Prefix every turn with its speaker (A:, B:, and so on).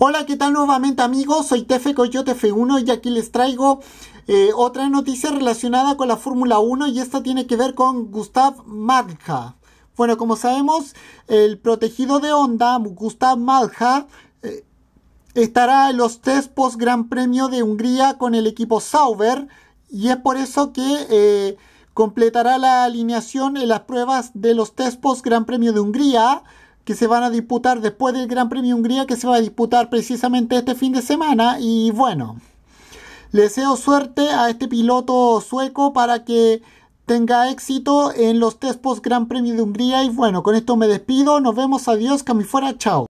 A: Hola, ¿qué tal nuevamente amigos? Soy Tefe Coyote F1 y aquí les traigo eh, otra noticia relacionada con la Fórmula 1 y esta tiene que ver con Gustav Malja. Bueno, como sabemos, el protegido de Honda, Gustav Malja, eh, estará en los test post Gran Premio de Hungría con el equipo Sauber y es por eso que... Eh, completará la alineación en las pruebas de los test post Gran Premio de Hungría que se van a disputar después del Gran Premio Hungría que se va a disputar precisamente este fin de semana y bueno, le deseo suerte a este piloto sueco para que tenga éxito en los test post Gran Premio de Hungría y bueno, con esto me despido, nos vemos, adiós, Cami fuera, chao.